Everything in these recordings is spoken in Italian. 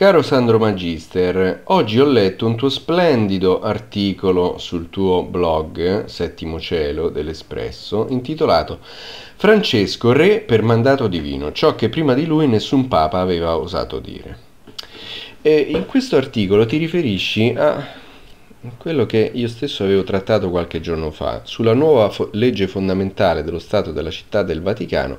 Caro Sandro Magister, oggi ho letto un tuo splendido articolo sul tuo blog Settimo Cielo dell'Espresso intitolato Francesco Re per mandato divino, ciò che prima di lui nessun papa aveva osato dire. E in questo articolo ti riferisci a quello che io stesso avevo trattato qualche giorno fa sulla nuova fo- legge fondamentale dello Stato della Città del Vaticano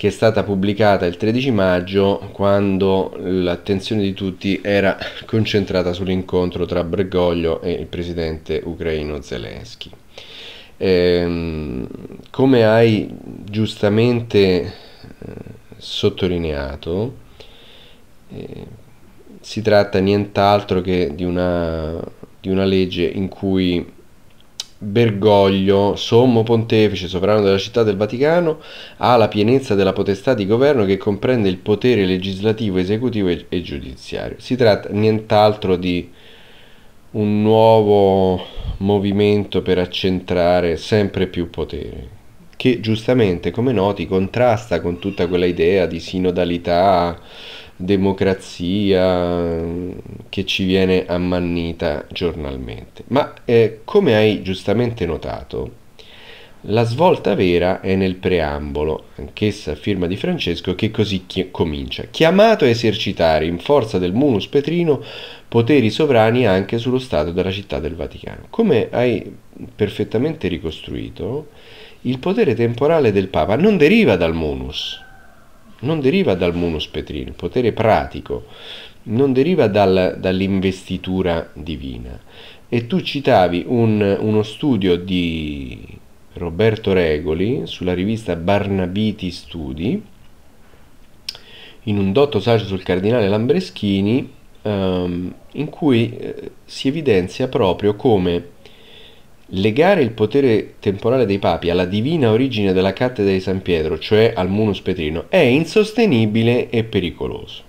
che è stata pubblicata il 13 maggio quando l'attenzione di tutti era concentrata sull'incontro tra Bergoglio e il presidente ucraino Zelensky. Ehm, come hai giustamente eh, sottolineato, eh, si tratta nient'altro che di una, di una legge in cui Bergoglio, sommo pontefice, sovrano della città del Vaticano, ha la pienezza della potestà di governo che comprende il potere legislativo, esecutivo e, e giudiziario. Si tratta nient'altro di un nuovo movimento per accentrare sempre più potere, che giustamente, come noti, contrasta con tutta quella idea di sinodalità democrazia che ci viene ammannita giornalmente. Ma eh, come hai giustamente notato, la svolta vera è nel preambolo, anch'essa firma di Francesco, che così chi- comincia. Chiamato a esercitare in forza del munus petrino poteri sovrani anche sullo Stato della città del Vaticano. Come hai perfettamente ricostruito, il potere temporale del Papa non deriva dal munus, non deriva dal monospetrino, il potere pratico non deriva dal, dall'investitura divina. E tu citavi un, uno studio di Roberto Regoli sulla rivista Barnabiti Studi, in un dotto saggio sul cardinale Lambreschini, ehm, in cui eh, si evidenzia proprio come Legare il potere temporale dei papi alla divina origine della cattedra di San Pietro, cioè al munus petrino, è insostenibile e pericoloso.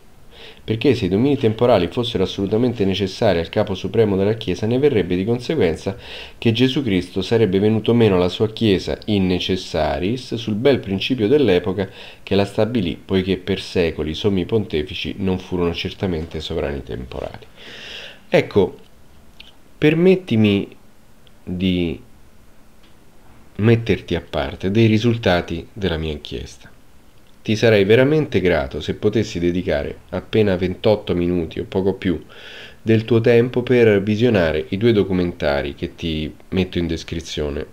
Perché se i domini temporali fossero assolutamente necessari al capo supremo della Chiesa, ne verrebbe di conseguenza che Gesù Cristo sarebbe venuto meno alla sua Chiesa in necessaris sul bel principio dell'epoca che la stabilì, poiché per secoli i sommi pontefici non furono certamente sovrani temporali. Ecco, permettimi di metterti a parte dei risultati della mia inchiesta. Ti sarei veramente grato se potessi dedicare appena 28 minuti o poco più del tuo tempo per visionare i due documentari che ti metto in descrizione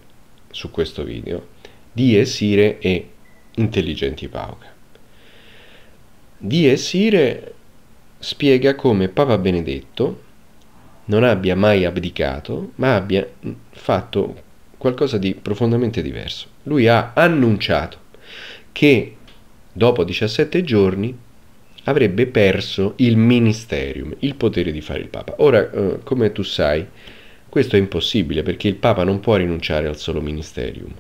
su questo video, Die Sire e Intelligenti Pauca. Die Sire spiega come Papa Benedetto non abbia mai abdicato, ma abbia fatto qualcosa di profondamente diverso. Lui ha annunciato che dopo 17 giorni avrebbe perso il ministerium, il potere di fare il Papa. Ora, eh, come tu sai, questo è impossibile perché il Papa non può rinunciare al solo ministerium.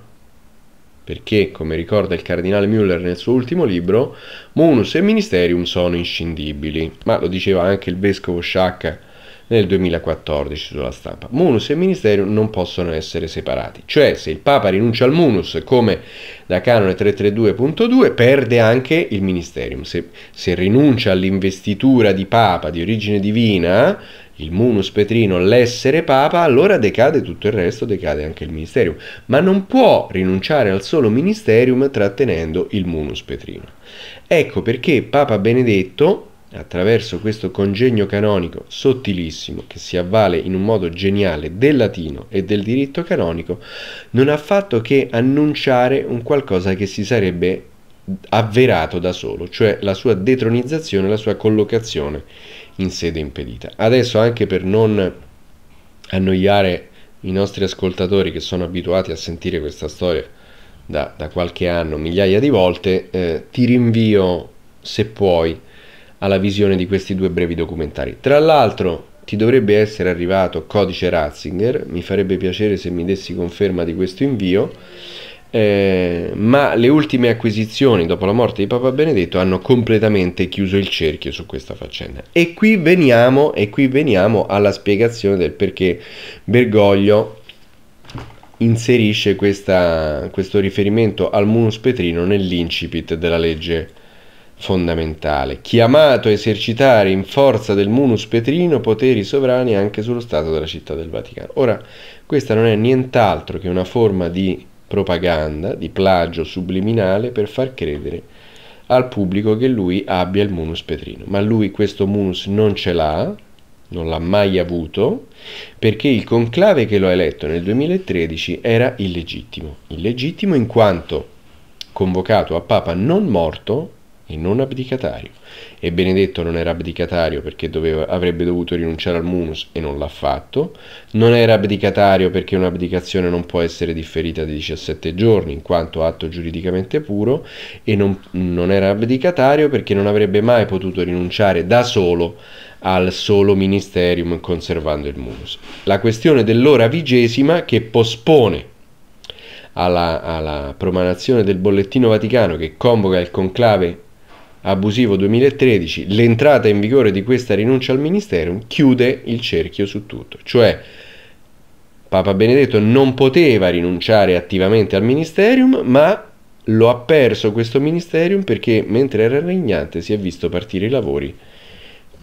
Perché, come ricorda il cardinale Müller nel suo ultimo libro, munus e ministerium sono inscindibili. Ma lo diceva anche il vescovo Sciacca nel 2014 sulla stampa. Munus e Ministero non possono essere separati, cioè se il Papa rinuncia al Munus come da canone 332.2 perde anche il Ministerium, se, se rinuncia all'investitura di Papa di origine divina il munus petrino, l'essere papa, allora decade tutto il resto, decade anche il ministerium. Ma non può rinunciare al solo ministerium trattenendo il munus petrino. Ecco perché Papa Benedetto attraverso questo congegno canonico sottilissimo che si avvale in un modo geniale del latino e del diritto canonico, non ha fatto che annunciare un qualcosa che si sarebbe avverato da solo, cioè la sua detronizzazione, la sua collocazione in sede impedita. Adesso anche per non annoiare i nostri ascoltatori che sono abituati a sentire questa storia da, da qualche anno, migliaia di volte, eh, ti rinvio, se puoi, alla visione di questi due brevi documentari. Tra l'altro ti dovrebbe essere arrivato codice Ratzinger, mi farebbe piacere se mi dessi conferma di questo invio, eh, ma le ultime acquisizioni dopo la morte di Papa Benedetto hanno completamente chiuso il cerchio su questa faccenda. E qui veniamo, e qui veniamo alla spiegazione del perché Bergoglio inserisce questa, questo riferimento al munus petrino nell'incipit della legge fondamentale, chiamato a esercitare in forza del munus petrino poteri sovrani anche sullo Stato della città del Vaticano. Ora, questa non è nient'altro che una forma di propaganda, di plagio subliminale per far credere al pubblico che lui abbia il munus petrino, ma lui questo munus non ce l'ha, non l'ha mai avuto, perché il conclave che lo ha eletto nel 2013 era illegittimo, illegittimo in quanto convocato a Papa non morto e non abdicatario. E Benedetto non era abdicatario perché doveva, avrebbe dovuto rinunciare al munus e non l'ha fatto, non era abdicatario perché un'abdicazione non può essere differita di 17 giorni in quanto atto giuridicamente puro e non, non era abdicatario perché non avrebbe mai potuto rinunciare da solo al solo ministerium conservando il munus. La questione dell'ora vigesima che pospone alla, alla promanazione del bollettino vaticano che convoca il conclave abusivo 2013, l'entrata in vigore di questa rinuncia al ministero chiude il cerchio su tutto, cioè Papa Benedetto non poteva rinunciare attivamente al ministerium, ma lo ha perso questo ministerium perché mentre era regnante si è visto partire i lavori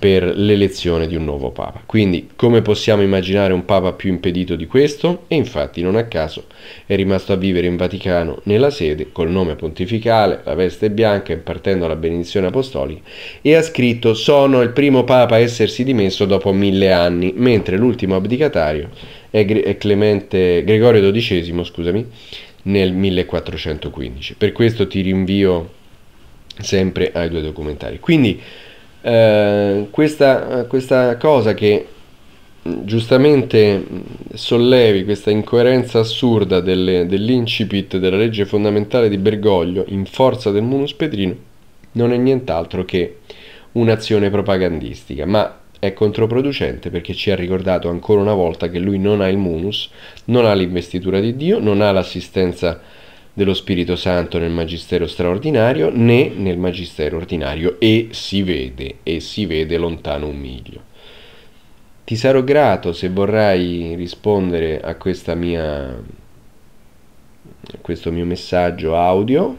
per l'elezione di un nuovo Papa. Quindi come possiamo immaginare un Papa più impedito di questo? E infatti non a caso è rimasto a vivere in Vaticano nella sede col nome pontificale, la veste bianca impartendo la benedizione apostolica e ha scritto sono il primo Papa a essersi dimesso dopo mille anni, mentre l'ultimo abdicatario è, Gre- è Clemente, Gregorio XII scusami, nel 1415. Per questo ti rinvio sempre ai due documentari. Quindi eh, questa, questa cosa che mm, giustamente mm, sollevi questa incoerenza assurda delle, dell'incipit della legge fondamentale di Bergoglio in forza del munus petrino non è nient'altro che un'azione propagandistica, ma è controproducente perché ci ha ricordato ancora una volta che lui non ha il munus, non ha l'investitura di Dio, non ha l'assistenza dello Spirito Santo nel Magistero straordinario né nel Magistero ordinario e si vede, e si vede lontano un miglio. Ti sarò grato se vorrai rispondere a, mia, questo mio messaggio audio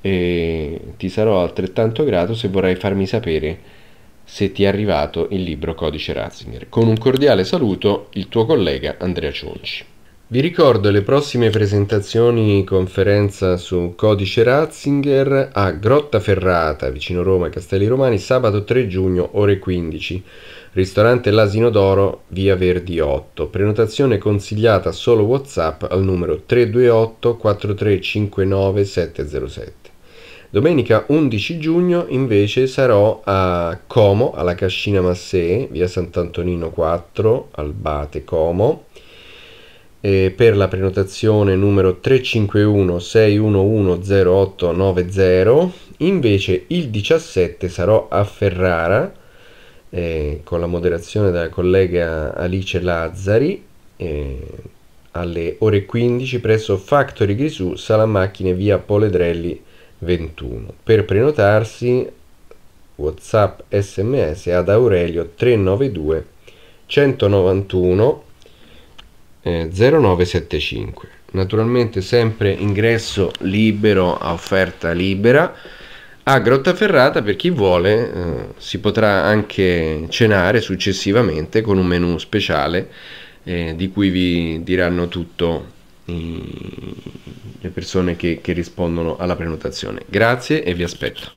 e ti sarò altrettanto grato se vorrai farmi sapere se ti è arrivato il libro Codice Ratzinger. Con un cordiale saluto, il tuo collega Andrea Cionci. Vi ricordo le prossime presentazioni conferenza su Codice Ratzinger a Grottaferrata, vicino Roma, Castelli Romani, sabato 3 giugno, ore 15. Ristorante L'Asino d'Oro, via Verdi 8. Prenotazione consigliata solo WhatsApp al numero 328 4359 707. Domenica 11 giugno invece sarò a Como, alla Cascina Massé, via Sant'Antonino 4, al Bate Como eh, per la prenotazione numero 351 611 0890 invece il 17 sarò a Ferrara eh, con la moderazione della collega Alice Lazzari eh, alle ore 15 presso Factory Grisù, sala macchine via Poledrelli 21. Per prenotarsi WhatsApp SMS ad Aurelio 392 191 0975 eh, naturalmente sempre ingresso libero a offerta libera a Grottaferrata per chi vuole eh, si potrà anche cenare successivamente con un menu speciale eh, di cui vi diranno tutto i, le persone che, che rispondono alla prenotazione grazie e vi aspetto